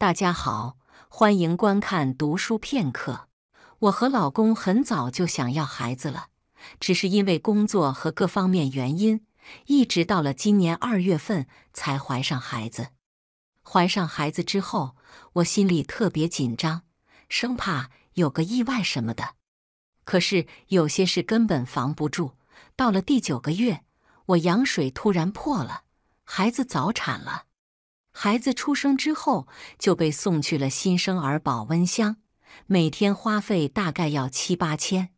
大家好，欢迎观看《读书片刻》。我和老公很早就想要孩子了，只是因为工作和各方面原因，一直到了今年二月份才怀上孩子。怀上孩子之后，我心里特别紧张，生怕有个意外什么的。可是有些事根本防不住，到了第九个月，我羊水突然破了，孩子早产了。孩子出生之后就被送去了新生儿保温箱，每天花费大概要七八千。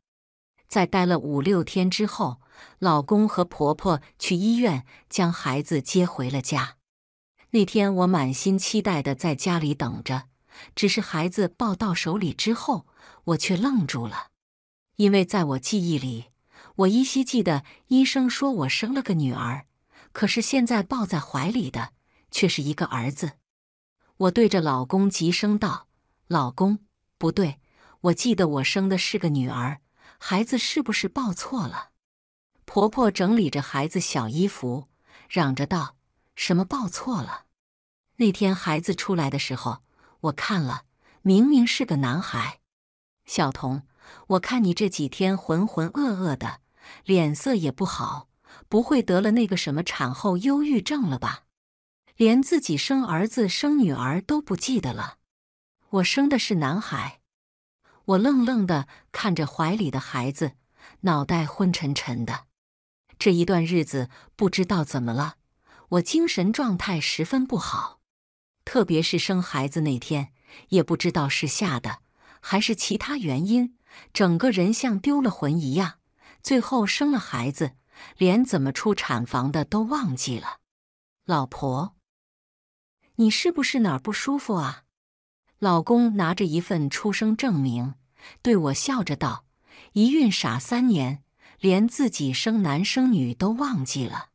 在待了五六天之后，老公和婆婆去医院将孩子接回了家。那天我满心期待的在家里等着，只是孩子抱到手里之后，我却愣住了，因为在我记忆里，我依稀记得医生说我生了个女儿，可是现在抱在怀里的。却是一个儿子，我对着老公急声道：“老公，不对！我记得我生的是个女儿，孩子是不是抱错了？”婆婆整理着孩子小衣服，嚷着道：“什么抱错了？那天孩子出来的时候，我看了，明明是个男孩。”小童，我看你这几天浑浑噩噩的，脸色也不好，不会得了那个什么产后忧郁症了吧？连自己生儿子生女儿都不记得了，我生的是男孩。我愣愣的看着怀里的孩子，脑袋昏沉沉的。这一段日子不知道怎么了，我精神状态十分不好，特别是生孩子那天，也不知道是吓的还是其他原因，整个人像丢了魂一样。最后生了孩子，连怎么出产房的都忘记了，老婆。你是不是哪儿不舒服啊？老公拿着一份出生证明，对我笑着道：“一孕傻三年，连自己生男生女都忘记了。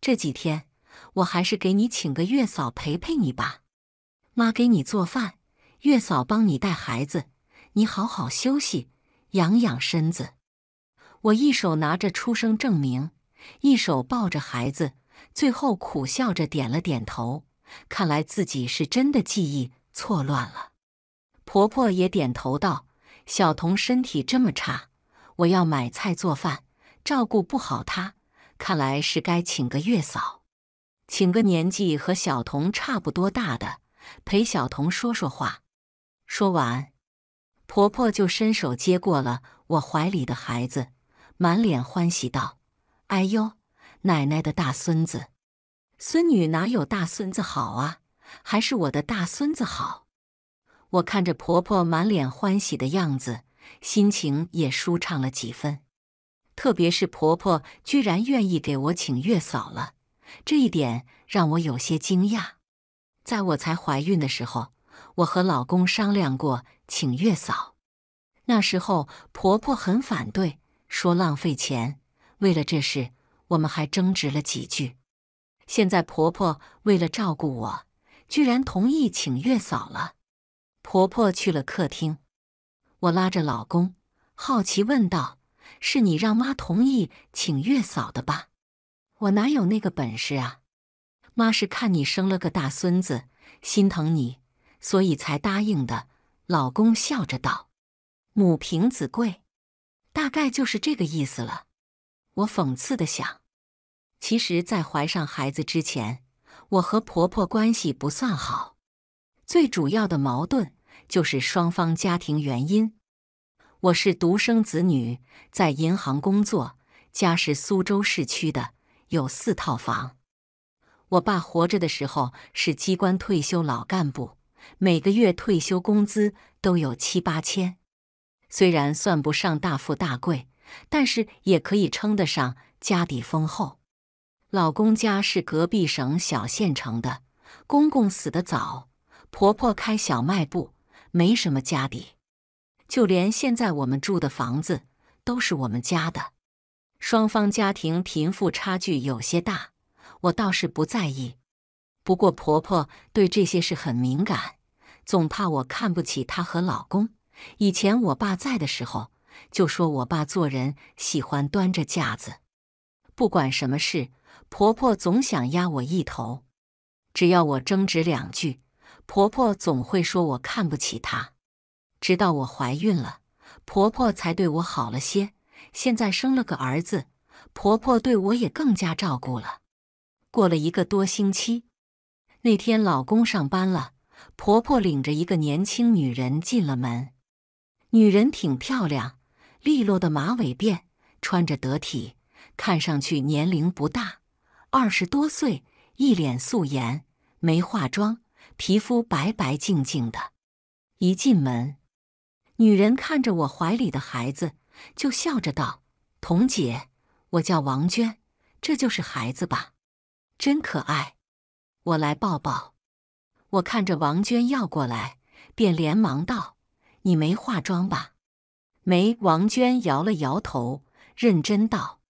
这几天我还是给你请个月嫂陪陪你吧。妈给你做饭，月嫂帮你带孩子，你好好休息，养养身子。”我一手拿着出生证明，一手抱着孩子，最后苦笑着点了点头。看来自己是真的记忆错乱了。婆婆也点头道：“小童身体这么差，我要买菜做饭，照顾不好她。看来是该请个月嫂，请个年纪和小童差不多大的，陪小童说说话。”说完，婆婆就伸手接过了我怀里的孩子，满脸欢喜道：“哎呦，奶奶的大孙子！”孙女哪有大孙子好啊？还是我的大孙子好。我看着婆婆满脸欢喜的样子，心情也舒畅了几分。特别是婆婆居然愿意给我请月嫂了，这一点让我有些惊讶。在我才怀孕的时候，我和老公商量过请月嫂，那时候婆婆很反对，说浪费钱。为了这事，我们还争执了几句。现在婆婆为了照顾我，居然同意请月嫂了。婆婆去了客厅，我拉着老公好奇问道：“是你让妈同意请月嫂的吧？我哪有那个本事啊？”妈是看你生了个大孙子，心疼你，所以才答应的。老公笑着道：“母凭子贵，大概就是这个意思了。”我讽刺的想。其实，在怀上孩子之前，我和婆婆关系不算好。最主要的矛盾就是双方家庭原因。我是独生子女，在银行工作，家是苏州市区的，有四套房。我爸活着的时候是机关退休老干部，每个月退休工资都有七八千。虽然算不上大富大贵，但是也可以称得上家底丰厚。老公家是隔壁省小县城的，公公死得早，婆婆开小卖部，没什么家底。就连现在我们住的房子都是我们家的，双方家庭贫富差距有些大，我倒是不在意。不过婆婆对这些事很敏感，总怕我看不起她和老公。以前我爸在的时候，就说我爸做人喜欢端着架子。不管什么事，婆婆总想压我一头。只要我争执两句，婆婆总会说我看不起她。直到我怀孕了，婆婆才对我好了些。现在生了个儿子，婆婆对我也更加照顾了。过了一个多星期，那天老公上班了，婆婆领着一个年轻女人进了门。女人挺漂亮，利落的马尾辫，穿着得体。看上去年龄不大，二十多岁，一脸素颜，没化妆，皮肤白白净净的。一进门，女人看着我怀里的孩子，就笑着道：“童姐，我叫王娟，这就是孩子吧？真可爱，我来抱抱。”我看着王娟要过来，便连忙道：“你没化妆吧？”“没。”王娟摇了摇头，认真道。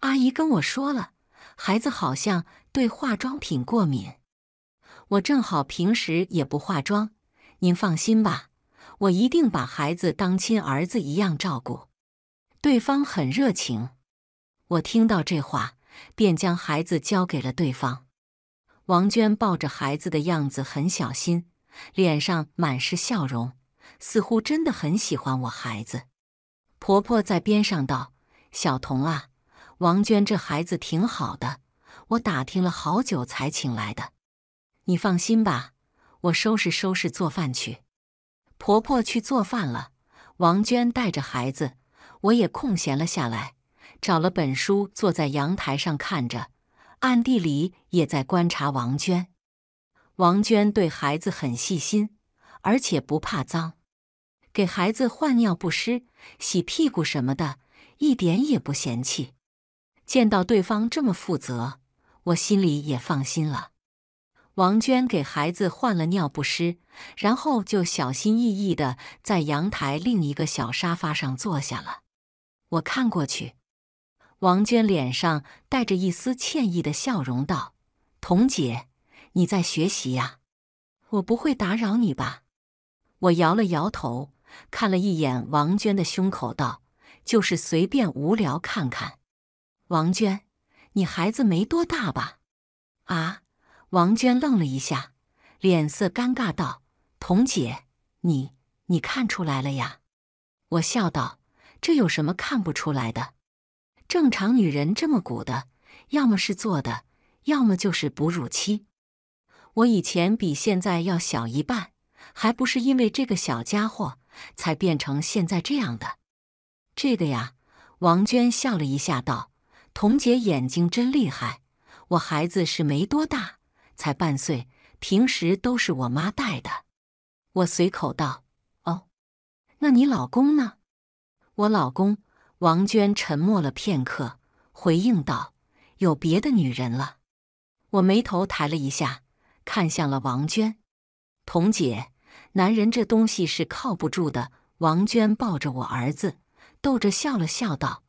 阿姨跟我说了，孩子好像对化妆品过敏。我正好平时也不化妆，您放心吧，我一定把孩子当亲儿子一样照顾。对方很热情，我听到这话便将孩子交给了对方。王娟抱着孩子的样子很小心，脸上满是笑容，似乎真的很喜欢我孩子。婆婆在边上道：“小童啊。”王娟这孩子挺好的，我打听了好久才请来的。你放心吧，我收拾收拾做饭去。婆婆去做饭了，王娟带着孩子，我也空闲了下来，找了本书坐在阳台上看着，暗地里也在观察王娟。王娟对孩子很细心，而且不怕脏，给孩子换尿不湿、洗屁股什么的，一点也不嫌弃。见到对方这么负责，我心里也放心了。王娟给孩子换了尿不湿，然后就小心翼翼地在阳台另一个小沙发上坐下了。我看过去，王娟脸上带着一丝歉意的笑容，道：“童姐，你在学习呀？我不会打扰你吧？”我摇了摇头，看了一眼王娟的胸口，道：“就是随便无聊看看。”王娟，你孩子没多大吧？啊！王娟愣了一下，脸色尴尬道：“童姐，你你看出来了呀？”我笑道：“这有什么看不出来的？正常女人这么鼓的，要么是做的，要么就是哺乳期。我以前比现在要小一半，还不是因为这个小家伙才变成现在这样的。”这个呀，王娟笑了一下道。童姐眼睛真厉害，我孩子是没多大，才半岁，平时都是我妈带的。我随口道：“哦，那你老公呢？”我老公王娟沉默了片刻，回应道：“有别的女人了。”我眉头抬了一下，看向了王娟。童姐，男人这东西是靠不住的。王娟抱着我儿子，逗着笑了笑道：“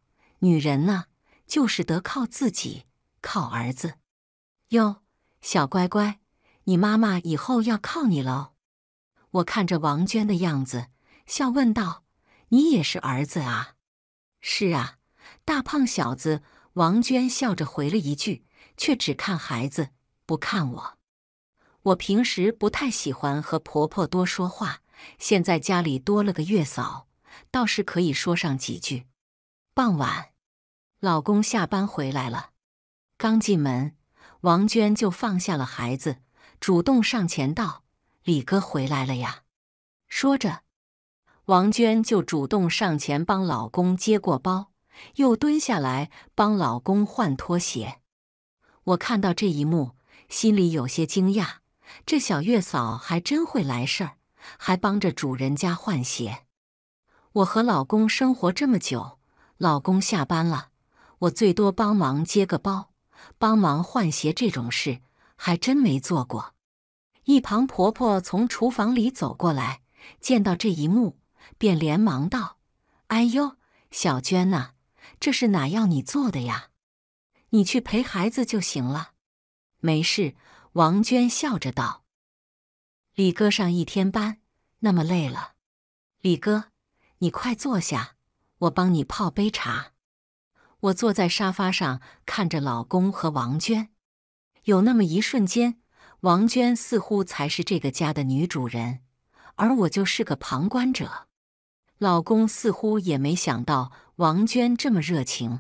女人呢？”就是得靠自己，靠儿子哟，小乖乖，你妈妈以后要靠你喽。我看着王娟的样子，笑问道：“你也是儿子啊？”“是啊，大胖小子。”王娟笑着回了一句，却只看孩子，不看我。我平时不太喜欢和婆婆多说话，现在家里多了个月嫂，倒是可以说上几句。傍晚。老公下班回来了，刚进门，王娟就放下了孩子，主动上前道：“李哥回来了呀。”说着，王娟就主动上前帮老公接过包，又蹲下来帮老公换拖鞋。我看到这一幕，心里有些惊讶：这小月嫂还真会来事儿，还帮着主人家换鞋。我和老公生活这么久，老公下班了。我最多帮忙接个包，帮忙换鞋这种事还真没做过。一旁婆婆从厨房里走过来，见到这一幕，便连忙道：“哎呦，小娟呐，这是哪要你做的呀？你去陪孩子就行了。”没事，王娟笑着道：“李哥上一天班那么累了，李哥，你快坐下，我帮你泡杯茶。”我坐在沙发上，看着老公和王娟，有那么一瞬间，王娟似乎才是这个家的女主人，而我就是个旁观者。老公似乎也没想到王娟这么热情，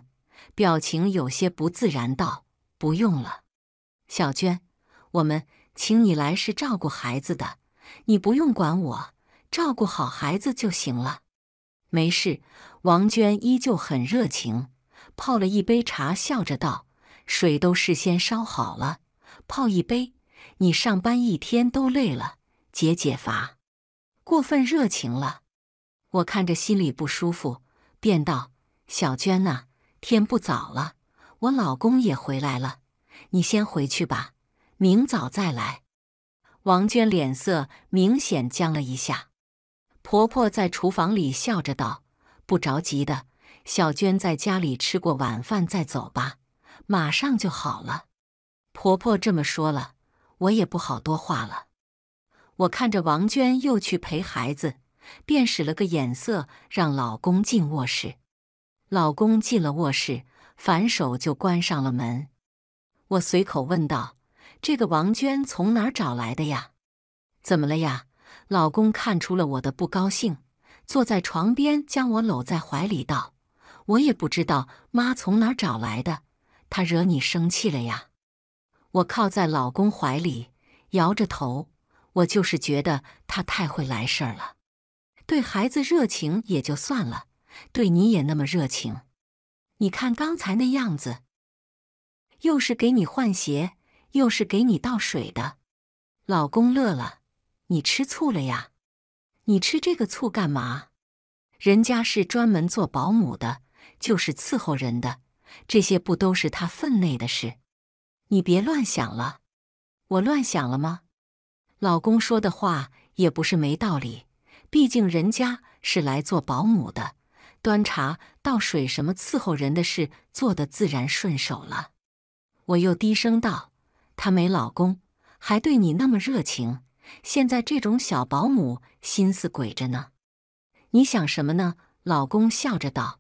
表情有些不自然，道：“不用了，小娟，我们请你来是照顾孩子的，你不用管我，照顾好孩子就行了。”没事，王娟依旧很热情。泡了一杯茶，笑着道：“水都事先烧好了，泡一杯。你上班一天都累了，解解乏。过分热情了，我看着心里不舒服。”便道：“小娟啊，天不早了，我老公也回来了，你先回去吧，明早再来。”王娟脸色明显僵了一下。婆婆在厨房里笑着道：“不着急的。”小娟在家里吃过晚饭再走吧，马上就好了。婆婆这么说了，我也不好多话了。我看着王娟又去陪孩子，便使了个眼色让老公进卧室。老公进了卧室，反手就关上了门。我随口问道：“这个王娟从哪儿找来的呀？怎么了呀？”老公看出了我的不高兴，坐在床边将我搂在怀里道。我也不知道妈从哪儿找来的，她惹你生气了呀？我靠在老公怀里，摇着头。我就是觉得她太会来事儿了，对孩子热情也就算了，对你也那么热情。你看刚才那样子，又是给你换鞋，又是给你倒水的。老公乐了，你吃醋了呀？你吃这个醋干嘛？人家是专门做保姆的。就是伺候人的，这些不都是他分内的事？你别乱想了，我乱想了吗？老公说的话也不是没道理，毕竟人家是来做保姆的，端茶倒水什么伺候人的事，做的自然顺手了。我又低声道：“她没老公，还对你那么热情，现在这种小保姆心思鬼着呢。”你想什么呢？老公笑着道。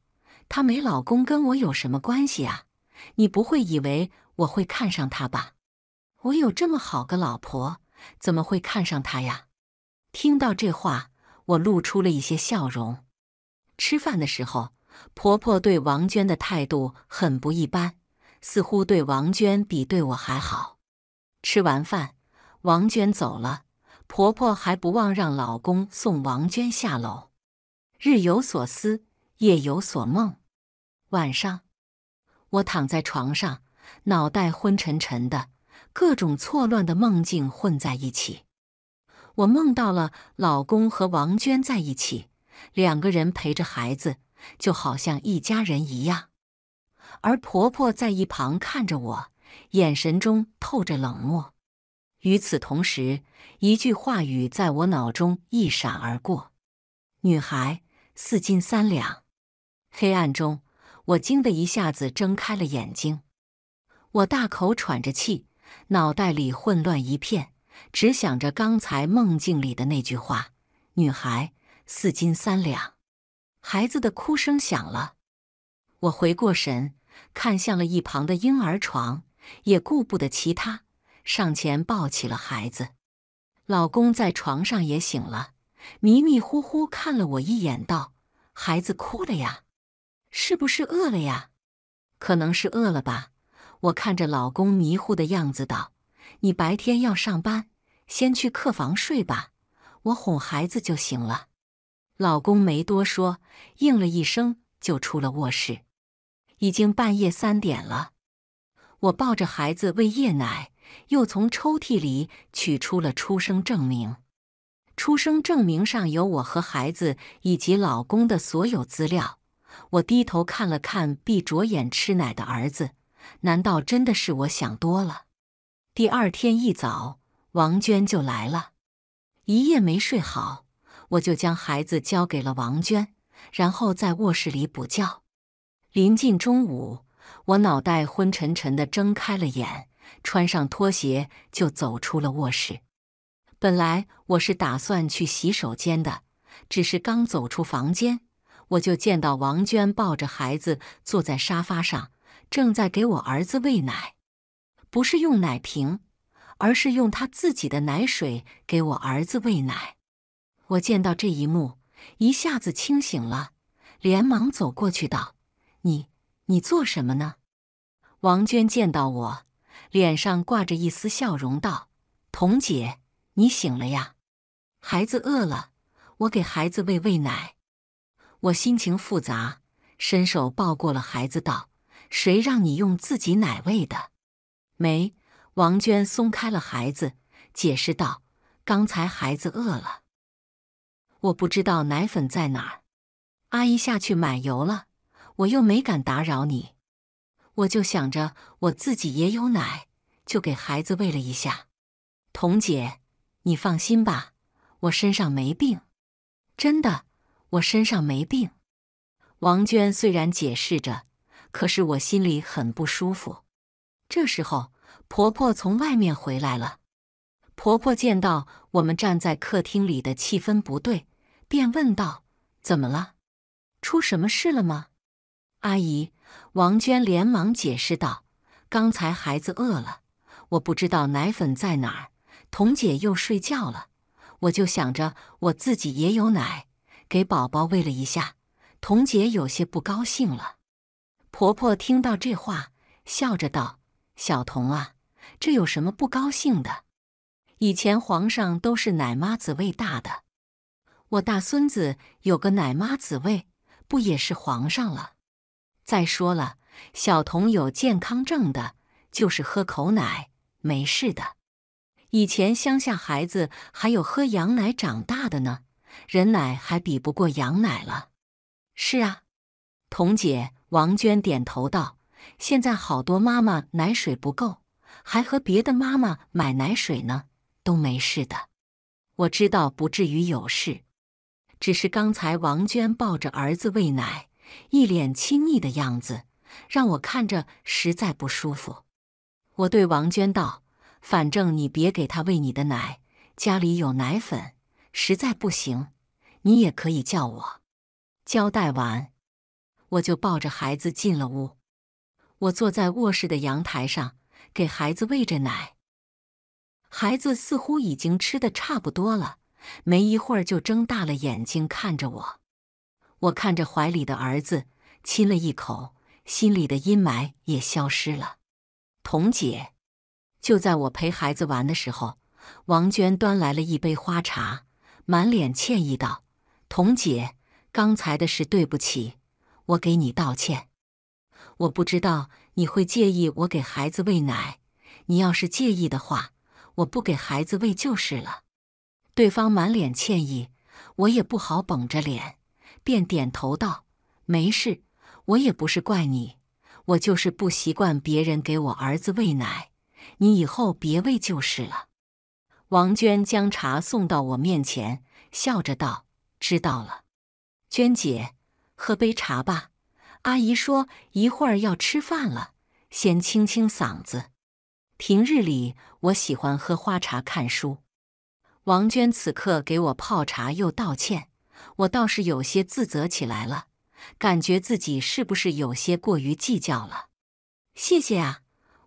她没老公跟我有什么关系啊？你不会以为我会看上她吧？我有这么好个老婆，怎么会看上她呀？听到这话，我露出了一些笑容。吃饭的时候，婆婆对王娟的态度很不一般，似乎对王娟比对我还好。吃完饭，王娟走了，婆婆还不忘让老公送王娟下楼。日有所思，夜有所梦。晚上，我躺在床上，脑袋昏沉沉的，各种错乱的梦境混在一起。我梦到了老公和王娟在一起，两个人陪着孩子，就好像一家人一样。而婆婆在一旁看着我，眼神中透着冷漠。与此同时，一句话语在我脑中一闪而过：“女孩四斤三两。”黑暗中。我惊得一下子睁开了眼睛，我大口喘着气，脑袋里混乱一片，只想着刚才梦境里的那句话：“女孩四斤三两。”孩子的哭声响了，我回过神，看向了一旁的婴儿床，也顾不得其他，上前抱起了孩子。老公在床上也醒了，迷迷糊糊看了我一眼，道：“孩子哭了呀。”是不是饿了呀？可能是饿了吧。我看着老公迷糊的样子，道：“你白天要上班，先去客房睡吧，我哄孩子就行了。”老公没多说，应了一声就出了卧室。已经半夜三点了，我抱着孩子喂夜奶，又从抽屉里取出了出生证明。出生证明上有我和孩子以及老公的所有资料。我低头看了看闭着眼吃奶的儿子，难道真的是我想多了？第二天一早，王娟就来了，一夜没睡好，我就将孩子交给了王娟，然后在卧室里补觉。临近中午，我脑袋昏沉沉的，睁开了眼，穿上拖鞋就走出了卧室。本来我是打算去洗手间的，只是刚走出房间。我就见到王娟抱着孩子坐在沙发上，正在给我儿子喂奶，不是用奶瓶，而是用她自己的奶水给我儿子喂奶。我见到这一幕，一下子清醒了，连忙走过去道：“你你做什么呢？”王娟见到我，脸上挂着一丝笑容道：“童姐，你醒了呀？孩子饿了，我给孩子喂喂奶。”我心情复杂，伸手抱过了孩子，道：“谁让你用自己奶喂的？”没，王娟松开了孩子，解释道：“刚才孩子饿了，我不知道奶粉在哪儿，阿姨下去买油了，我又没敢打扰你，我就想着我自己也有奶，就给孩子喂了一下。”童姐，你放心吧，我身上没病，真的。我身上没病，王娟虽然解释着，可是我心里很不舒服。这时候，婆婆从外面回来了。婆婆见到我们站在客厅里的气氛不对，便问道：“怎么了？出什么事了吗？”阿姨，王娟连忙解释道：“刚才孩子饿了，我不知道奶粉在哪儿，童姐又睡觉了，我就想着我自己也有奶。”给宝宝喂了一下，童姐有些不高兴了。婆婆听到这话，笑着道：“小童啊，这有什么不高兴的？以前皇上都是奶妈子喂大的，我大孙子有个奶妈子喂，不也是皇上了？再说了，小童有健康证的，就是喝口奶没事的。以前乡下孩子还有喝羊奶长大的呢。”人奶还比不过羊奶了，是啊。童姐王娟点头道：“现在好多妈妈奶水不够，还和别的妈妈买奶水呢，都没事的。我知道不至于有事，只是刚才王娟抱着儿子喂奶，一脸亲昵的样子，让我看着实在不舒服。”我对王娟道：“反正你别给他喂你的奶，家里有奶粉。”实在不行，你也可以叫我。交代完，我就抱着孩子进了屋。我坐在卧室的阳台上，给孩子喂着奶。孩子似乎已经吃的差不多了，没一会儿就睁大了眼睛看着我。我看着怀里的儿子，亲了一口，心里的阴霾也消失了。童姐，就在我陪孩子玩的时候，王娟端来了一杯花茶。满脸歉意道：“童姐，刚才的事对不起，我给你道歉。我不知道你会介意我给孩子喂奶，你要是介意的话，我不给孩子喂就是了。”对方满脸歉意，我也不好绷着脸，便点头道：“没事，我也不是怪你，我就是不习惯别人给我儿子喂奶，你以后别喂就是了。”王娟将茶送到我面前，笑着道：“知道了，娟姐，喝杯茶吧。阿姨说一会儿要吃饭了，先清清嗓子。平日里我喜欢喝花茶、看书。王娟此刻给我泡茶又道歉，我倒是有些自责起来了，感觉自己是不是有些过于计较了？谢谢啊，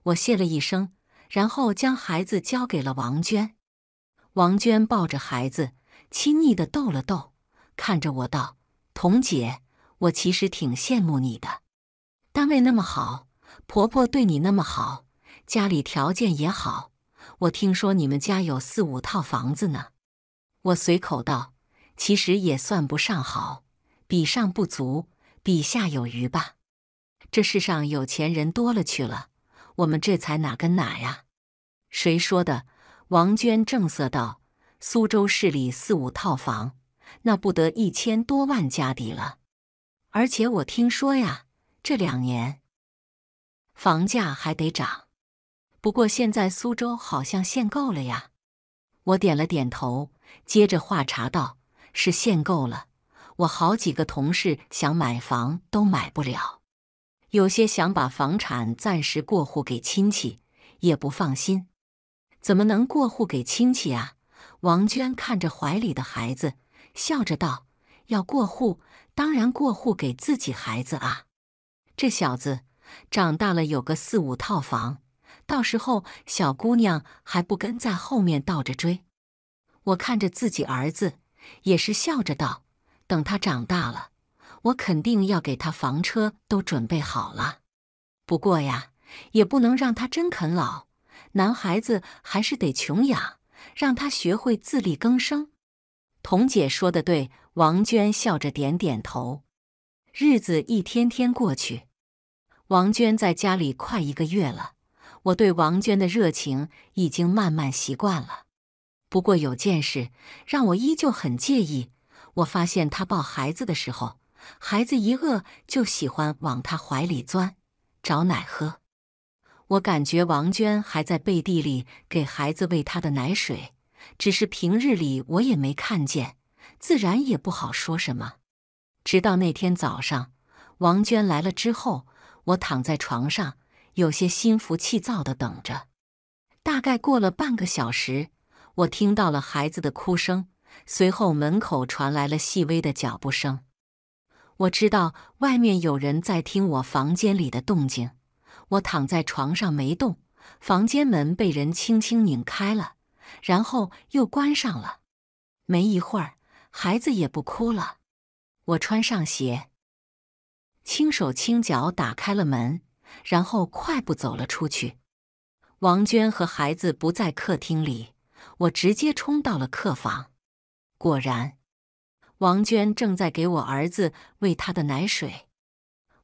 我谢了一声，然后将孩子交给了王娟。”王娟抱着孩子，亲昵的逗了逗，看着我道：“童姐，我其实挺羡慕你的，单位那么好，婆婆对你那么好，家里条件也好。我听说你们家有四五套房子呢。”我随口道：“其实也算不上好，比上不足，比下有余吧。这世上有钱人多了去了，我们这才哪跟哪呀？”谁说的？王娟正色道：“苏州市里四五套房，那不得一千多万家底了。而且我听说呀，这两年房价还得涨。不过现在苏州好像限购了呀。”我点了点头，接着话茬道：“是限购了。我好几个同事想买房都买不了，有些想把房产暂时过户给亲戚，也不放心。”怎么能过户给亲戚啊？王娟看着怀里的孩子，笑着道：“要过户，当然过户给自己孩子啊。这小子长大了有个四五套房，到时候小姑娘还不跟在后面倒着追？”我看着自己儿子，也是笑着道：“等他长大了，我肯定要给他房车都准备好了。不过呀，也不能让他真啃老。”男孩子还是得穷养，让他学会自力更生。童姐说的对，王娟笑着点点头。日子一天天过去，王娟在家里快一个月了，我对王娟的热情已经慢慢习惯了。不过有件事让我依旧很介意，我发现她抱孩子的时候，孩子一饿就喜欢往她怀里钻，找奶喝。我感觉王娟还在背地里给孩子喂她的奶水，只是平日里我也没看见，自然也不好说什么。直到那天早上，王娟来了之后，我躺在床上，有些心浮气躁的等着。大概过了半个小时，我听到了孩子的哭声，随后门口传来了细微的脚步声，我知道外面有人在听我房间里的动静。我躺在床上没动，房间门被人轻轻拧开了，然后又关上了。没一会儿，孩子也不哭了。我穿上鞋，轻手轻脚打开了门，然后快步走了出去。王娟和孩子不在客厅里，我直接冲到了客房。果然，王娟正在给我儿子喂他的奶水。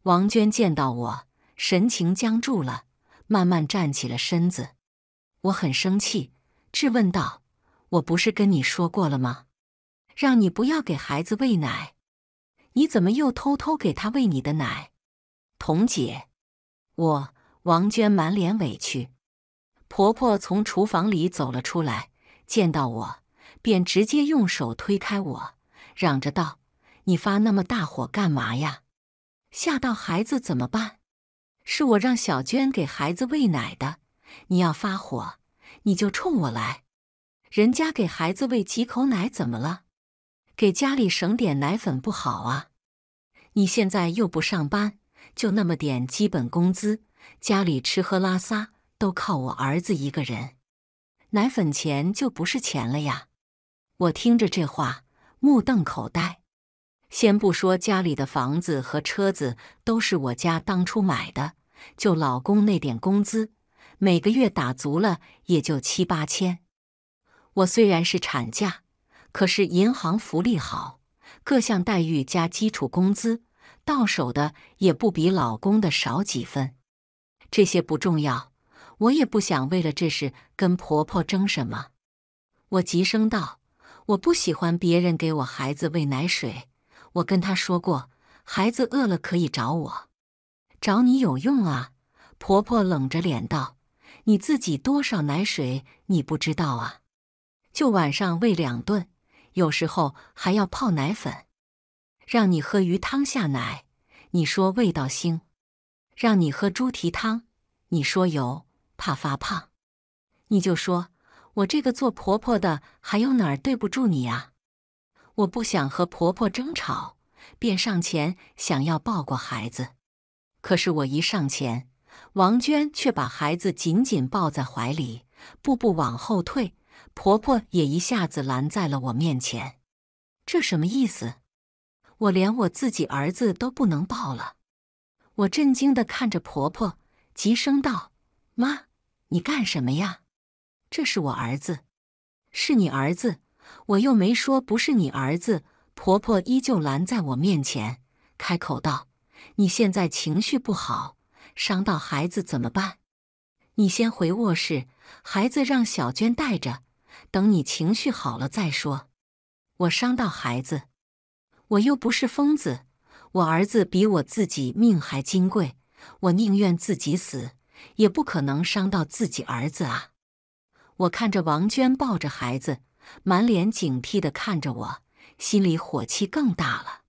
王娟见到我。神情僵住了，慢慢站起了身子。我很生气，质问道：“我不是跟你说过了吗？让你不要给孩子喂奶，你怎么又偷偷给他喂你的奶？”童姐，我王娟满脸委屈。婆婆从厨房里走了出来，见到我，便直接用手推开我，嚷着道：“你发那么大火干嘛呀？吓到孩子怎么办？”是我让小娟给孩子喂奶的，你要发火你就冲我来。人家给孩子喂几口奶怎么了？给家里省点奶粉不好啊？你现在又不上班，就那么点基本工资，家里吃喝拉撒都靠我儿子一个人，奶粉钱就不是钱了呀？我听着这话目瞪口呆。先不说家里的房子和车子都是我家当初买的。就老公那点工资，每个月打足了也就七八千。我虽然是产假，可是银行福利好，各项待遇加基础工资，到手的也不比老公的少几分。这些不重要，我也不想为了这事跟婆婆争什么。我急声道：“我不喜欢别人给我孩子喂奶水，我跟他说过，孩子饿了可以找我。”找你有用啊！婆婆冷着脸道：“你自己多少奶水你不知道啊？就晚上喂两顿，有时候还要泡奶粉。让你喝鱼汤下奶，你说味道腥；让你喝猪蹄汤，你说油怕发胖。你就说我这个做婆婆的还有哪儿对不住你啊？我不想和婆婆争吵，便上前想要抱过孩子。”可是我一上前，王娟却把孩子紧紧抱在怀里，步步往后退。婆婆也一下子拦在了我面前，这什么意思？我连我自己儿子都不能抱了？我震惊的看着婆婆，急声道：“妈，你干什么呀？这是我儿子，是你儿子，我又没说不是你儿子。”婆婆依旧拦在我面前，开口道。你现在情绪不好，伤到孩子怎么办？你先回卧室，孩子让小娟带着，等你情绪好了再说。我伤到孩子，我又不是疯子，我儿子比我自己命还金贵，我宁愿自己死，也不可能伤到自己儿子啊！我看着王娟抱着孩子，满脸警惕地看着我，心里火气更大了。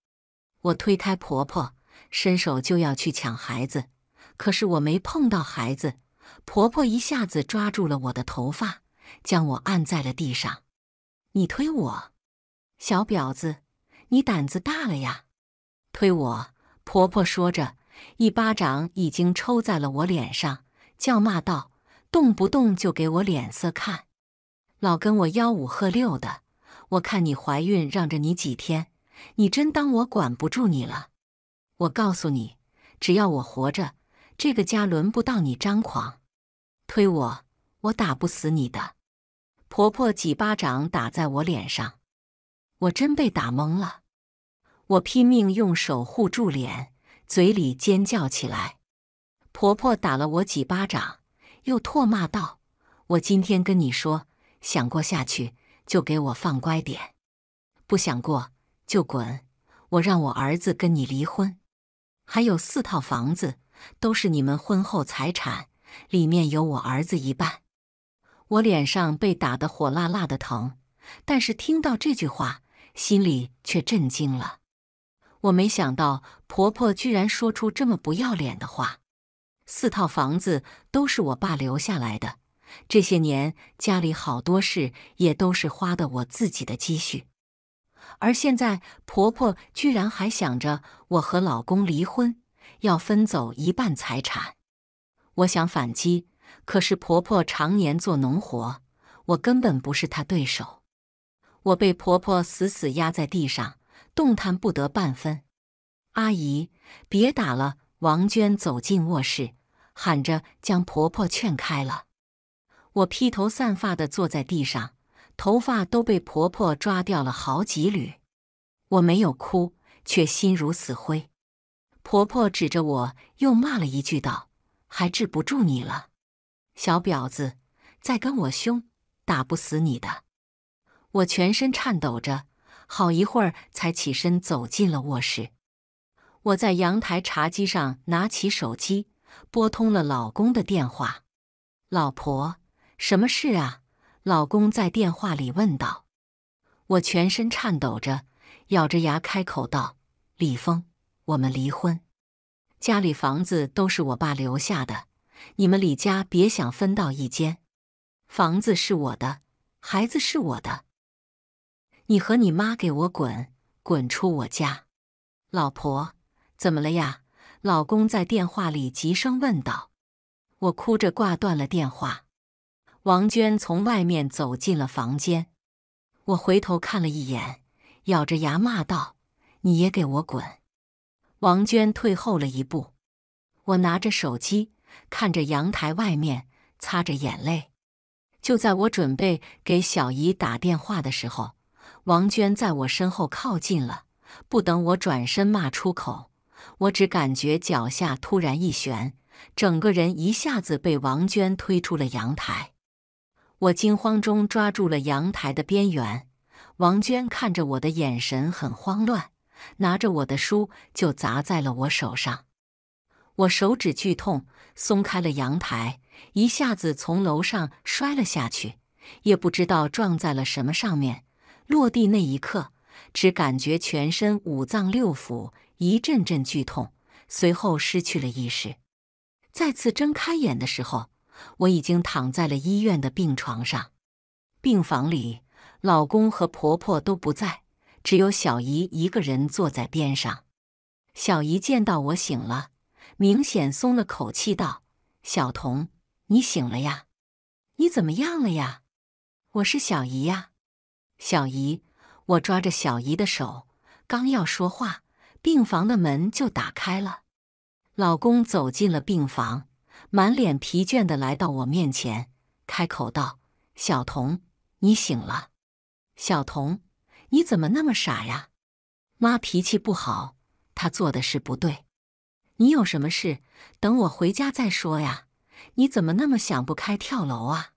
我推开婆婆。伸手就要去抢孩子，可是我没碰到孩子，婆婆一下子抓住了我的头发，将我按在了地上。你推我，小婊子，你胆子大了呀！推我，婆婆说着，一巴掌已经抽在了我脸上，叫骂道：“动不动就给我脸色看，老跟我吆五喝六的。我看你怀孕让着你几天，你真当我管不住你了？”我告诉你，只要我活着，这个家轮不到你张狂。推我，我打不死你的。婆婆几巴掌打在我脸上，我真被打懵了。我拼命用手护住脸，嘴里尖叫起来。婆婆打了我几巴掌，又唾骂道：“我今天跟你说，想过下去就给我放乖点，不想过就滚，我让我儿子跟你离婚。”还有四套房子，都是你们婚后财产，里面有我儿子一半。我脸上被打得火辣辣的疼，但是听到这句话，心里却震惊了。我没想到婆婆居然说出这么不要脸的话。四套房子都是我爸留下来的，这些年家里好多事也都是花的我自己的积蓄。而现在，婆婆居然还想着我和老公离婚，要分走一半财产。我想反击，可是婆婆常年做农活，我根本不是她对手。我被婆婆死死压在地上，动弹不得半分。阿姨，别打了！王娟走进卧室，喊着将婆婆劝开了。我披头散发的坐在地上。头发都被婆婆抓掉了好几缕，我没有哭，却心如死灰。婆婆指着我，又骂了一句道：“还治不住你了，小婊子！再跟我凶，打不死你的。”我全身颤抖着，好一会儿才起身走进了卧室。我在阳台茶几上拿起手机，拨通了老公的电话：“老婆，什么事啊？”老公在电话里问道：“我全身颤抖着，咬着牙开口道：‘李峰，我们离婚。家里房子都是我爸留下的，你们李家别想分到一间。房子是我的，孩子是我的。你和你妈给我滚滚出我家！’老婆，怎么了呀？”老公在电话里急声问道。我哭着挂断了电话。王娟从外面走进了房间，我回头看了一眼，咬着牙骂道：“你也给我滚！”王娟退后了一步，我拿着手机看着阳台外面，擦着眼泪。就在我准备给小姨打电话的时候，王娟在我身后靠近了，不等我转身骂出口，我只感觉脚下突然一旋，整个人一下子被王娟推出了阳台。我惊慌中抓住了阳台的边缘，王娟看着我的眼神很慌乱，拿着我的书就砸在了我手上，我手指剧痛，松开了阳台，一下子从楼上摔了下去，也不知道撞在了什么上面，落地那一刻，只感觉全身五脏六腑一阵阵剧痛，随后失去了意识，再次睁开眼的时候。我已经躺在了医院的病床上，病房里老公和婆婆都不在，只有小姨一个人坐在边上。小姨见到我醒了，明显松了口气，道：“小童，你醒了呀？你怎么样了呀？”“我是小姨呀。”“小姨，我抓着小姨的手，刚要说话，病房的门就打开了，老公走进了病房。”满脸疲倦地来到我面前，开口道：“小童，你醒了。小童，你怎么那么傻呀？妈脾气不好，她做的事不对。你有什么事，等我回家再说呀。你怎么那么想不开，跳楼啊？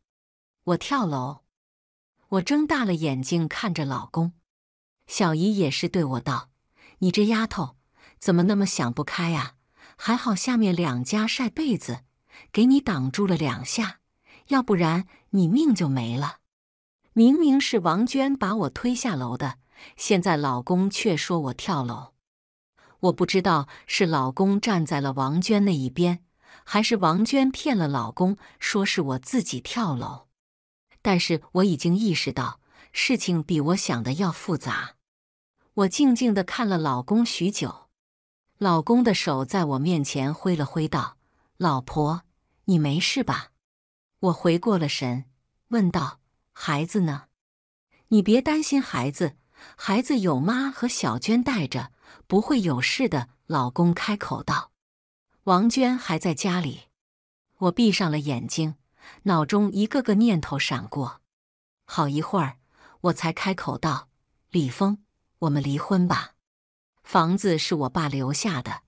我跳楼？我睁大了眼睛看着老公。小姨也是对我道：‘你这丫头，怎么那么想不开啊？还好下面两家晒被子。’”给你挡住了两下，要不然你命就没了。明明是王娟把我推下楼的，现在老公却说我跳楼。我不知道是老公站在了王娟那一边，还是王娟骗了老公，说是我自己跳楼。但是我已经意识到事情比我想的要复杂。我静静的看了老公许久，老公的手在我面前挥了挥，道。老婆，你没事吧？我回过了神，问道：“孩子呢？你别担心，孩子，孩子有妈和小娟带着，不会有事的。”老公开口道：“王娟还在家里。”我闭上了眼睛，脑中一个个念头闪过。好一会儿，我才开口道：“李峰，我们离婚吧。房子是我爸留下的，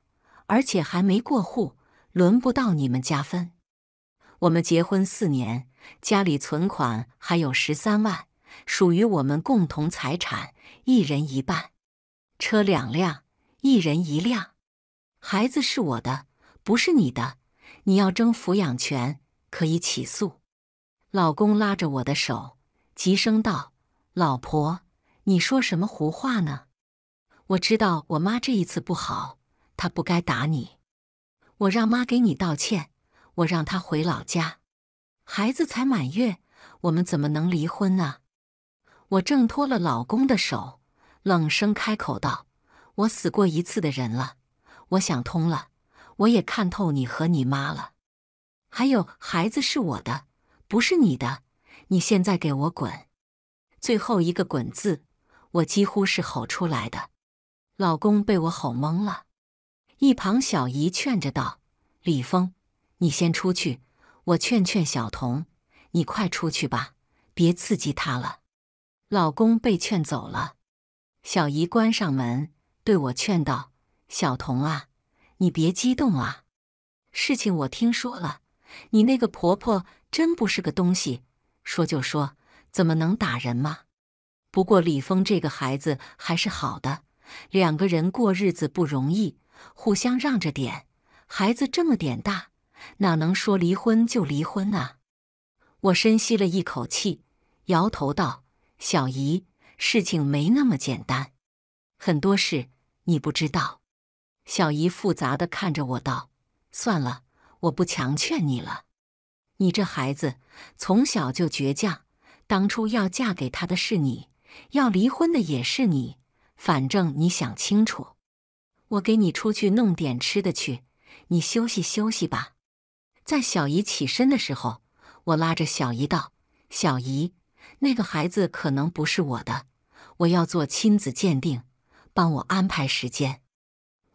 而且还没过户。”轮不到你们加分。我们结婚四年，家里存款还有十三万，属于我们共同财产，一人一半。车两辆，一人一辆。孩子是我的，不是你的。你要争抚养权，可以起诉。老公拉着我的手，急声道：“老婆，你说什么胡话呢？我知道我妈这一次不好，她不该打你。”我让妈给你道歉，我让她回老家。孩子才满月，我们怎么能离婚呢？我挣脱了老公的手，冷声开口道：“我死过一次的人了，我想通了，我也看透你和你妈了。还有，孩子是我的，不是你的。你现在给我滚！”最后一个“滚”字，我几乎是吼出来的。老公被我吼懵了。一旁小姨劝着道：“李峰，你先出去，我劝劝小童。你快出去吧，别刺激他了。”老公被劝走了。小姨关上门，对我劝道：“小童啊，你别激动啊。事情我听说了，你那个婆婆真不是个东西，说就说，怎么能打人吗？不过李峰这个孩子还是好的，两个人过日子不容易。”互相让着点，孩子这么点大，哪能说离婚就离婚呢？我深吸了一口气，摇头道：“小姨，事情没那么简单，很多事你不知道。”小姨复杂的看着我道：“算了，我不强劝你了。你这孩子从小就倔强，当初要嫁给他的是你，要离婚的也是你，反正你想清楚。”我给你出去弄点吃的去，你休息休息吧。在小姨起身的时候，我拉着小姨道：“小姨，那个孩子可能不是我的，我要做亲子鉴定，帮我安排时间。”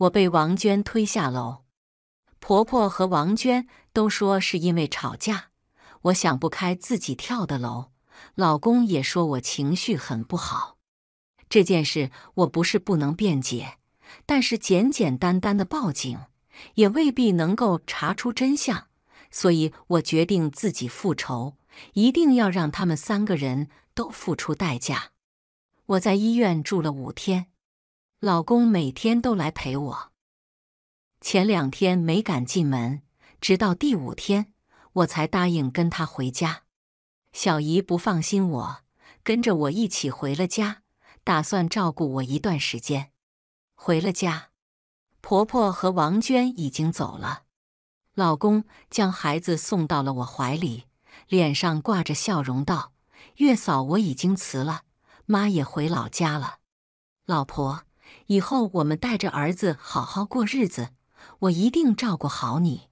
我被王娟推下楼，婆婆和王娟都说是因为吵架，我想不开自己跳的楼，老公也说我情绪很不好。这件事我不是不能辩解。但是简简单单的报警也未必能够查出真相，所以我决定自己复仇，一定要让他们三个人都付出代价。我在医院住了五天，老公每天都来陪我。前两天没敢进门，直到第五天我才答应跟他回家。小姨不放心我，跟着我一起回了家，打算照顾我一段时间。回了家，婆婆和王娟已经走了。老公将孩子送到了我怀里，脸上挂着笑容道：“月嫂我已经辞了，妈也回老家了。老婆，以后我们带着儿子好好过日子，我一定照顾好你。”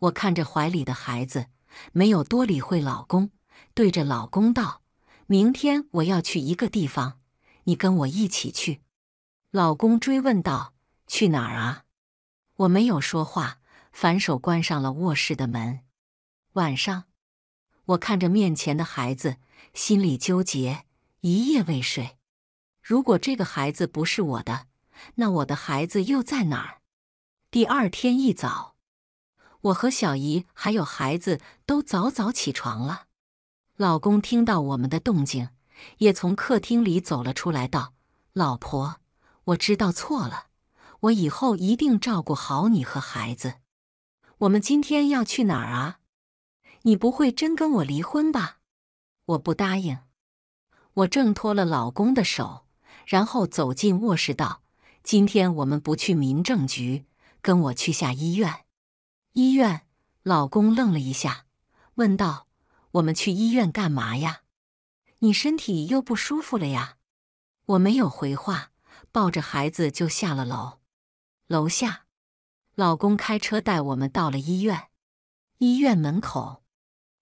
我看着怀里的孩子，没有多理会老公，对着老公道：“明天我要去一个地方，你跟我一起去。”老公追问道：“去哪儿啊？”我没有说话，反手关上了卧室的门。晚上，我看着面前的孩子，心里纠结，一夜未睡。如果这个孩子不是我的，那我的孩子又在哪儿？第二天一早，我和小姨还有孩子都早早起床了。老公听到我们的动静，也从客厅里走了出来，道：“老婆。”我知道错了，我以后一定照顾好你和孩子。我们今天要去哪儿啊？你不会真跟我离婚吧？我不答应。我挣脱了老公的手，然后走进卧室，道：“今天我们不去民政局，跟我去下医院。”医院，老公愣了一下，问道：“我们去医院干嘛呀？你身体又不舒服了呀？”我没有回话。抱着孩子就下了楼，楼下，老公开车带我们到了医院。医院门口，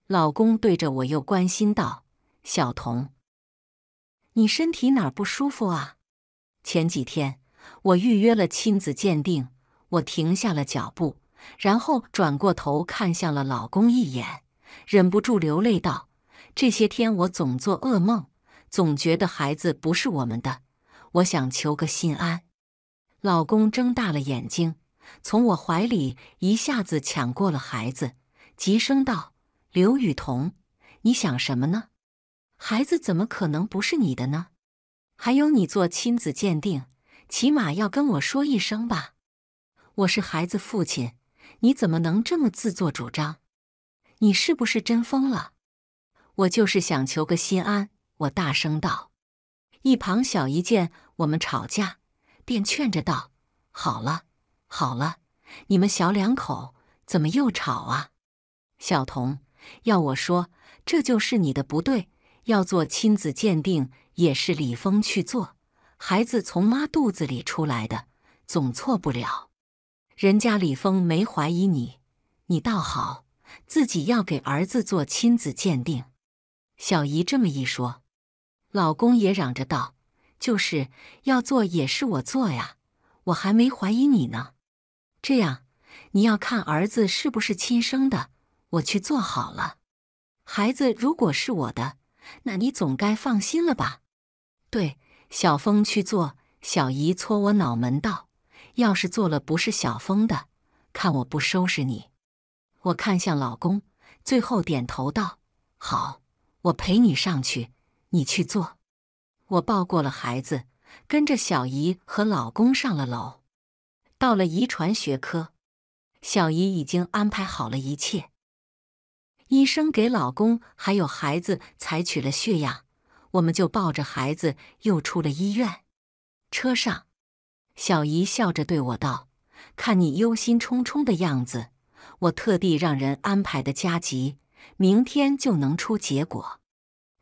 老公对着我又关心道：“小童，你身体哪不舒服啊？”前几天我预约了亲子鉴定。我停下了脚步，然后转过头看向了老公一眼，忍不住流泪道：“这些天我总做噩梦，总觉得孩子不是我们的。”我想求个心安，老公睁大了眼睛，从我怀里一下子抢过了孩子，急声道：“刘雨桐，你想什么呢？孩子怎么可能不是你的呢？还有，你做亲子鉴定，起码要跟我说一声吧！我是孩子父亲，你怎么能这么自作主张？你是不是真疯了？我就是想求个心安。”我大声道。一旁小姨见。我们吵架，便劝着道：“好了，好了，你们小两口怎么又吵啊？”小童，要我说，这就是你的不对。要做亲子鉴定，也是李峰去做，孩子从妈肚子里出来的，总错不了。人家李峰没怀疑你，你倒好，自己要给儿子做亲子鉴定。小姨这么一说，老公也嚷着道。就是要做也是我做呀，我还没怀疑你呢。这样，你要看儿子是不是亲生的，我去做好了。孩子如果是我的，那你总该放心了吧？对，小峰去做。小姨搓我脑门道：“要是做了不是小峰的，看我不收拾你。”我看向老公，最后点头道：“好，我陪你上去，你去做。”我抱过了孩子，跟着小姨和老公上了楼，到了遗传学科，小姨已经安排好了一切。医生给老公还有孩子采取了血样，我们就抱着孩子又出了医院。车上，小姨笑着对我道：“看你忧心忡忡的样子，我特地让人安排的加急，明天就能出结果。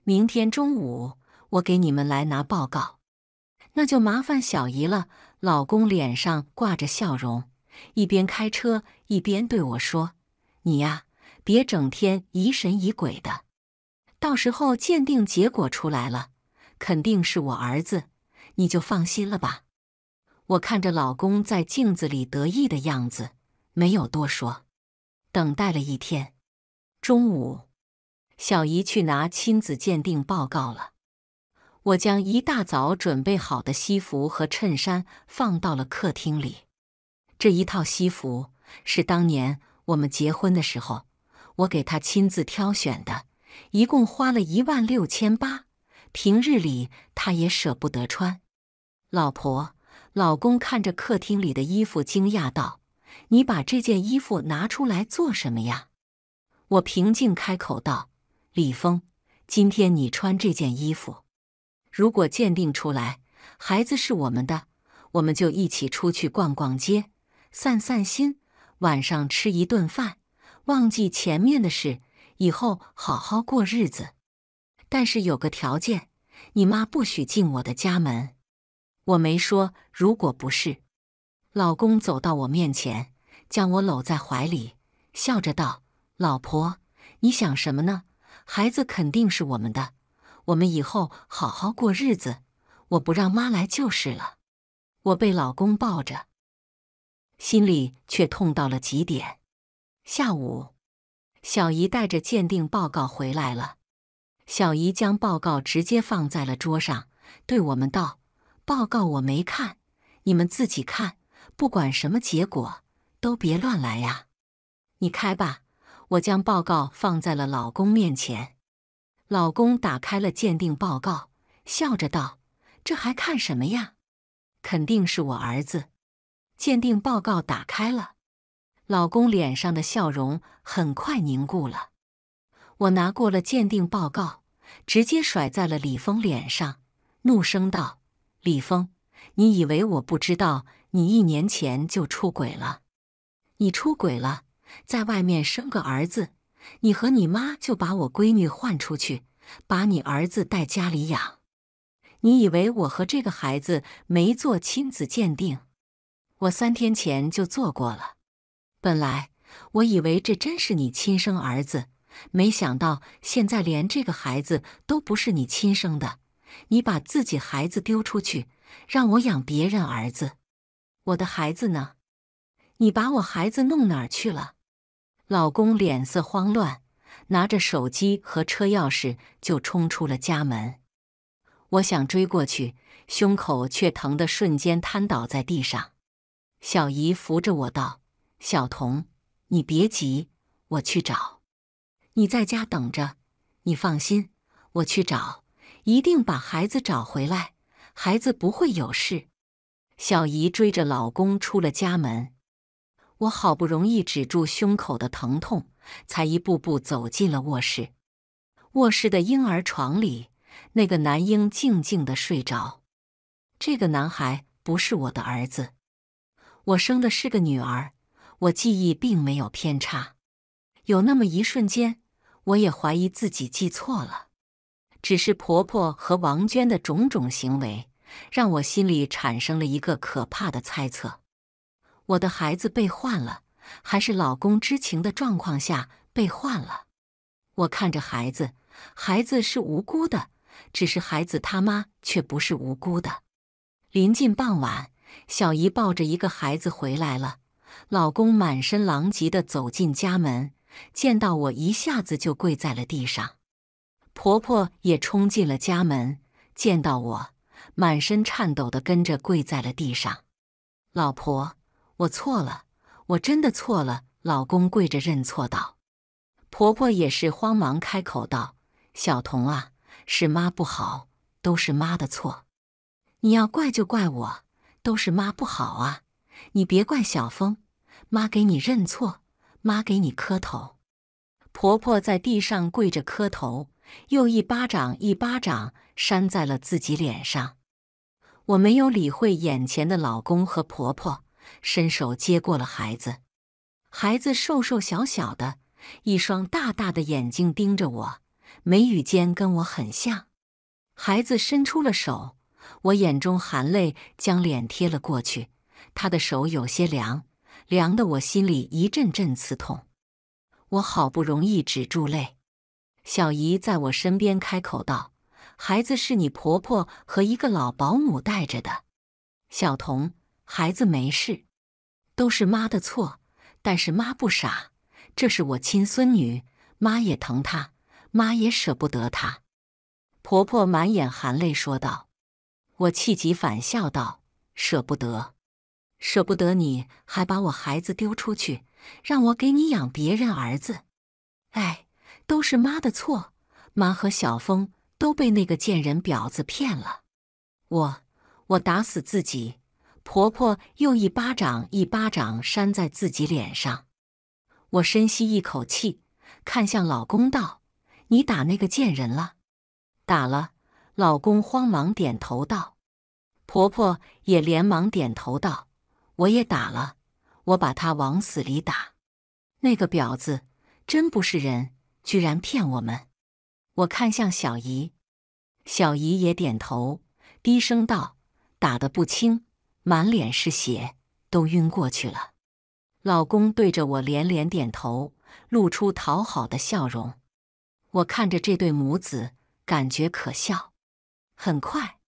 明天中午。”我给你们来拿报告，那就麻烦小姨了。老公脸上挂着笑容，一边开车一边对我说：“你呀，别整天疑神疑鬼的。到时候鉴定结果出来了，肯定是我儿子，你就放心了吧。”我看着老公在镜子里得意的样子，没有多说。等待了一天，中午，小姨去拿亲子鉴定报告了。我将一大早准备好的西服和衬衫放到了客厅里。这一套西服是当年我们结婚的时候，我给他亲自挑选的，一共花了一万六千八。平日里他也舍不得穿。老婆，老公看着客厅里的衣服，惊讶道：“你把这件衣服拿出来做什么呀？”我平静开口道：“李峰，今天你穿这件衣服。”如果鉴定出来孩子是我们的，我们就一起出去逛逛街、散散心，晚上吃一顿饭，忘记前面的事，以后好好过日子。但是有个条件，你妈不许进我的家门。我没说，如果不是，老公走到我面前，将我搂在怀里，笑着道：“老婆，你想什么呢？孩子肯定是我们的。”我们以后好好过日子，我不让妈来就是了。我被老公抱着，心里却痛到了极点。下午，小姨带着鉴定报告回来了。小姨将报告直接放在了桌上，对我们道：“报告我没看，你们自己看，不管什么结果都别乱来呀。”你开吧。我将报告放在了老公面前。老公打开了鉴定报告，笑着道：“这还看什么呀？肯定是我儿子。”鉴定报告打开了，老公脸上的笑容很快凝固了。我拿过了鉴定报告，直接甩在了李峰脸上，怒声道：“李峰，你以为我不知道你一年前就出轨了？你出轨了，在外面生个儿子。”你和你妈就把我闺女换出去，把你儿子带家里养。你以为我和这个孩子没做亲子鉴定？我三天前就做过了。本来我以为这真是你亲生儿子，没想到现在连这个孩子都不是你亲生的。你把自己孩子丢出去，让我养别人儿子？我的孩子呢？你把我孩子弄哪儿去了？老公脸色慌乱，拿着手机和车钥匙就冲出了家门。我想追过去，胸口却疼得瞬间瘫倒在地上。小姨扶着我道：“小童，你别急，我去找你，在家等着。你放心，我去找，一定把孩子找回来，孩子不会有事。”小姨追着老公出了家门。我好不容易止住胸口的疼痛，才一步步走进了卧室。卧室的婴儿床里，那个男婴静静的睡着。这个男孩不是我的儿子，我生的是个女儿。我记忆并没有偏差。有那么一瞬间，我也怀疑自己记错了。只是婆婆和王娟的种种行为，让我心里产生了一个可怕的猜测。我的孩子被换了，还是老公知情的状况下被换了。我看着孩子，孩子是无辜的，只是孩子他妈却不是无辜的。临近傍晚，小姨抱着一个孩子回来了，老公满身狼藉地走进家门，见到我一下子就跪在了地上。婆婆也冲进了家门，见到我满身颤抖地跟着跪在了地上。老婆。我错了，我真的错了。老公跪着认错道，婆婆也是慌忙开口道：“小童啊，是妈不好，都是妈的错，你要怪就怪我，都是妈不好啊，你别怪小峰，妈给你认错，妈给你磕头。”婆婆在地上跪着磕头，又一巴掌一巴掌扇在了自己脸上。我没有理会眼前的老公和婆婆。伸手接过了孩子，孩子瘦瘦小小的，一双大大的眼睛盯着我，眉宇间跟我很像。孩子伸出了手，我眼中含泪，将脸贴了过去。他的手有些凉，凉得我心里一阵阵刺痛。我好不容易止住泪。小姨在我身边开口道：“孩子是你婆婆和一个老保姆带着的，小童。”孩子没事，都是妈的错。但是妈不傻，这是我亲孙女，妈也疼她，妈也舍不得她。婆婆满眼含泪说道：“我气急反笑道，舍不得，舍不得！你还把我孩子丢出去，让我给你养别人儿子？哎，都是妈的错，妈和小峰都被那个贱人婊子骗了。我，我打死自己！”婆婆又一巴掌一巴掌扇在自己脸上，我深吸一口气，看向老公道：“你打那个贱人了？”“打了。”老公慌忙点头道。婆婆也连忙点头道：“我也打了，我把她往死里打。那个婊子真不是人，居然骗我们。”我看向小姨，小姨也点头，低声道：“打得不轻。”满脸是血，都晕过去了。老公对着我连连点头，露出讨好的笑容。我看着这对母子，感觉可笑。很快，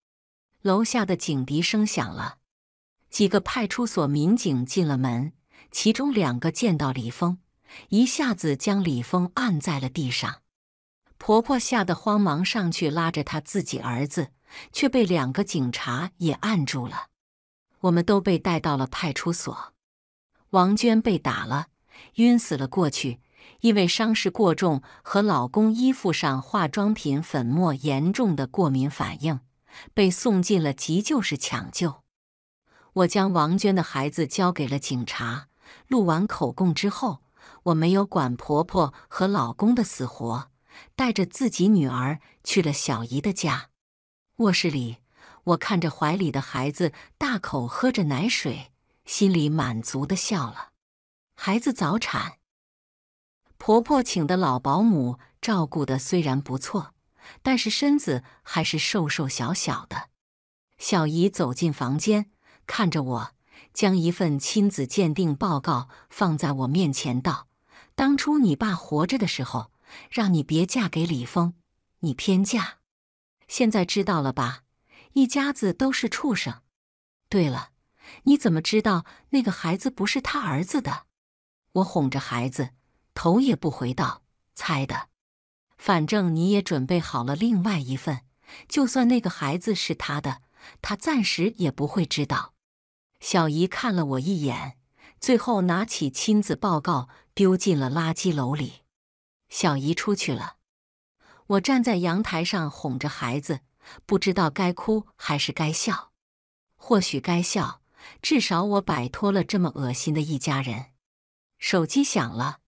楼下的警笛声响了，几个派出所民警进了门，其中两个见到李峰，一下子将李峰按在了地上。婆婆吓得慌忙上去拉着她自己儿子，却被两个警察也按住了。我们都被带到了派出所。王娟被打了，晕死了过去，因为伤势过重和老公衣服上化妆品粉末严重的过敏反应，被送进了急救室抢救。我将王娟的孩子交给了警察，录完口供之后，我没有管婆婆和老公的死活，带着自己女儿去了小姨的家卧室里。我看着怀里的孩子，大口喝着奶水，心里满足的笑了。孩子早产，婆婆请的老保姆照顾的虽然不错，但是身子还是瘦瘦小小的。小姨走进房间，看着我，将一份亲子鉴定报告放在我面前，道：“当初你爸活着的时候，让你别嫁给李峰，你偏嫁，现在知道了吧？”一家子都是畜生。对了，你怎么知道那个孩子不是他儿子的？我哄着孩子，头也不回道：“猜的。反正你也准备好了另外一份，就算那个孩子是他的，他暂时也不会知道。”小姨看了我一眼，最后拿起亲子报告丢进了垃圾篓里。小姨出去了，我站在阳台上哄着孩子。不知道该哭还是该笑，或许该笑，至少我摆脱了这么恶心的一家人。手机响了，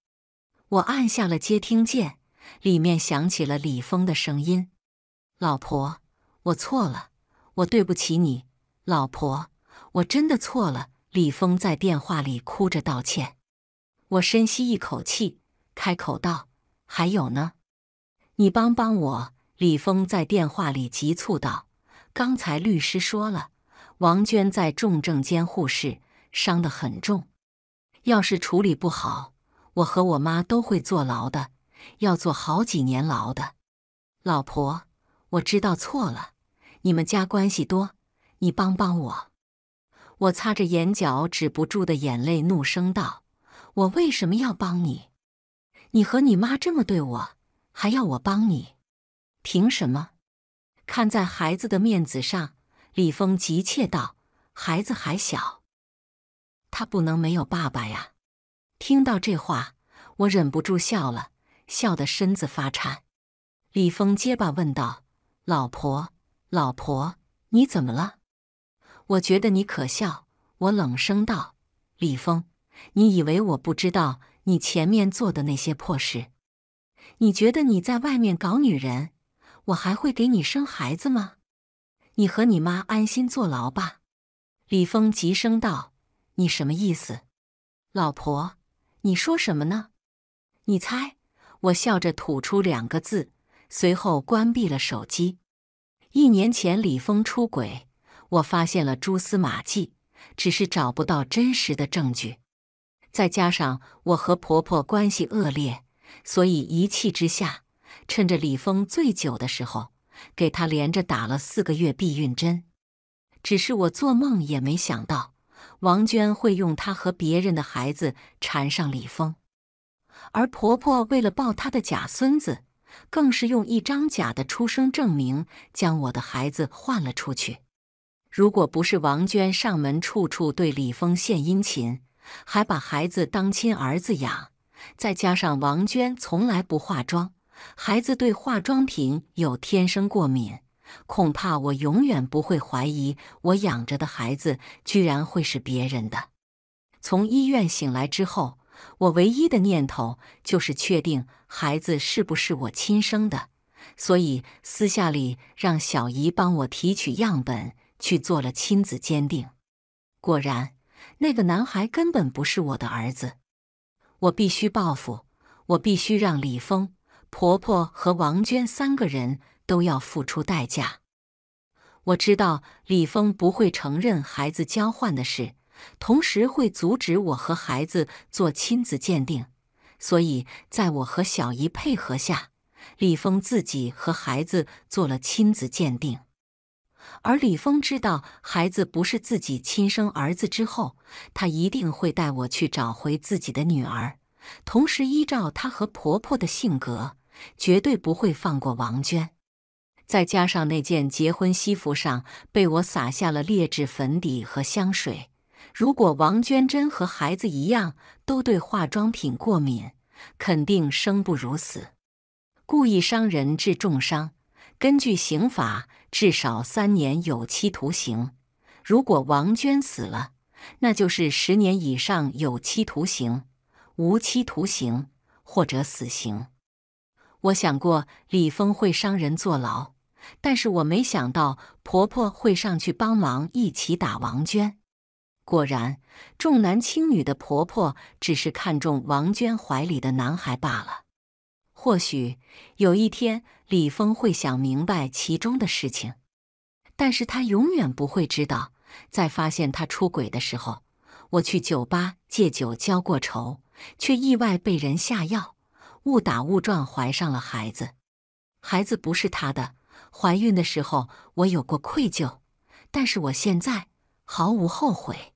我按下了接听键，里面响起了李峰的声音：“老婆，我错了，我对不起你，老婆，我真的错了。”李峰在电话里哭着道歉。我深吸一口气，开口道：“还有呢，你帮帮我。”李峰在电话里急促道：“刚才律师说了，王娟在重症监护室，伤得很重。要是处理不好，我和我妈都会坐牢的，要坐好几年牢的。老婆，我知道错了，你们家关系多，你帮帮我。”我擦着眼角止不住的眼泪，怒声道：“我为什么要帮你？你和你妈这么对我，还要我帮你？”凭什么？看在孩子的面子上，李峰急切道：“孩子还小，他不能没有爸爸呀！”听到这话，我忍不住笑了，笑得身子发颤。李峰结巴问道：“老婆，老婆，你怎么了？”我觉得你可笑，我冷声道：“李峰，你以为我不知道你前面做的那些破事？你觉得你在外面搞女人？”我还会给你生孩子吗？你和你妈安心坐牢吧！李峰急声道：“你什么意思？老婆，你说什么呢？”你猜，我笑着吐出两个字，随后关闭了手机。一年前，李峰出轨，我发现了蛛丝马迹，只是找不到真实的证据。再加上我和婆婆关系恶劣，所以一气之下。趁着李峰醉酒的时候，给他连着打了四个月避孕针。只是我做梦也没想到，王娟会用她和别人的孩子缠上李峰，而婆婆为了抱她的假孙子，更是用一张假的出生证明将我的孩子换了出去。如果不是王娟上门处处对李峰献殷勤，还把孩子当亲儿子养，再加上王娟从来不化妆。孩子对化妆品有天生过敏，恐怕我永远不会怀疑我养着的孩子居然会是别人的。从医院醒来之后，我唯一的念头就是确定孩子是不是我亲生的，所以私下里让小姨帮我提取样本去做了亲子鉴定。果然，那个男孩根本不是我的儿子。我必须报复，我必须让李峰。婆婆和王娟三个人都要付出代价。我知道李峰不会承认孩子交换的事，同时会阻止我和孩子做亲子鉴定。所以，在我和小姨配合下，李峰自己和孩子做了亲子鉴定。而李峰知道孩子不是自己亲生儿子之后，他一定会带我去找回自己的女儿。同时，依照他和婆婆的性格。绝对不会放过王娟。再加上那件结婚西服上被我洒下了劣质粉底和香水，如果王娟真和孩子一样都对化妆品过敏，肯定生不如死。故意伤人致重伤，根据刑法，至少三年有期徒刑。如果王娟死了，那就是十年以上有期徒刑、无期徒刑或者死刑。我想过李峰会伤人坐牢，但是我没想到婆婆会上去帮忙一起打王娟。果然，重男轻女的婆婆只是看中王娟怀里的男孩罢了。或许有一天李峰会想明白其中的事情，但是他永远不会知道，在发现他出轨的时候，我去酒吧借酒浇过愁，却意外被人下药。误打误撞怀上了孩子，孩子不是他的。怀孕的时候我有过愧疚，但是我现在毫无后悔。